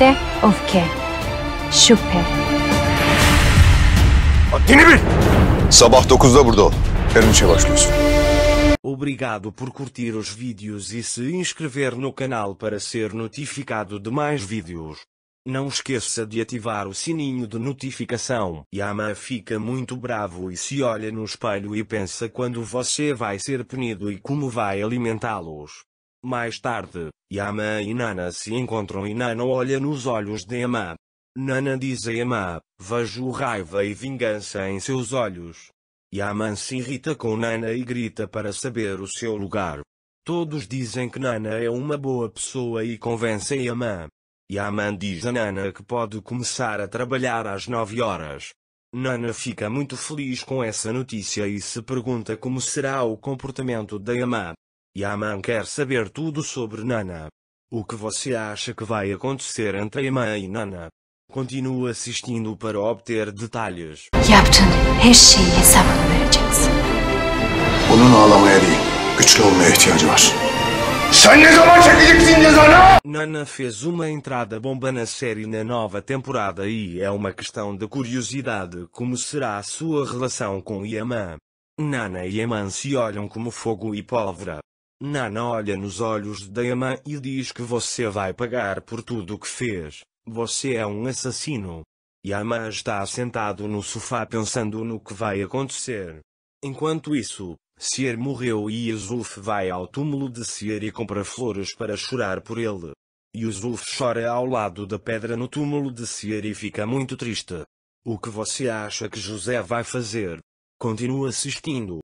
bil! Sabah 9'da burada ol. başlıyorsun. Obrigado por curtir os vídeos e se inscrever no canal para ser notificado de mais vídeos. Não esqueça de ativar o sininho de notificação. Yama fica muito bravo e se olha no espelho e pensa quando você vai ser punido e como vai alimentá-los. Mais tarde, Yama e Nana se encontram e Nana olha nos olhos de Yama. Nana diz a Yama, vejo raiva e vingança em seus olhos. Yaman se irrita com Nana e grita para saber o seu lugar. Todos dizem que Nana é uma boa pessoa e convencem Yaman. Yaman diz a Nana que pode começar a trabalhar às nove horas. Nana fica muito feliz com essa notícia e se pergunta como será o comportamento da Yaman. Yaman quer saber tudo sobre Nana. O que você acha que vai acontecer entre Yaman e Nana? Continue assistindo para obter detalhes. Yaptın her şeyi hesabını vereceksin. Onun ağlamaya değil, güçlü olmaya ihtiyacı var. Sen ne zaman çekeceksin cezanı? Nana fez uma entrada bomba na série na nova temporada e é uma questão de curiosidade como será a sua relação com Yaman. Nana e Yaman se olham como fogo e pólvora. Nana olha nos olhos de Dayama e diz que você vai pagar por tudo o que fez. Você é um assassino. Yama está sentado no sofá pensando no que vai acontecer. Enquanto isso, Sier morreu e Yusuf vai ao túmulo de Sier e compra flores para chorar por ele. Yusuf chora ao lado da pedra no túmulo de Sier e fica muito triste. O que você acha que José vai fazer? Continua assistindo.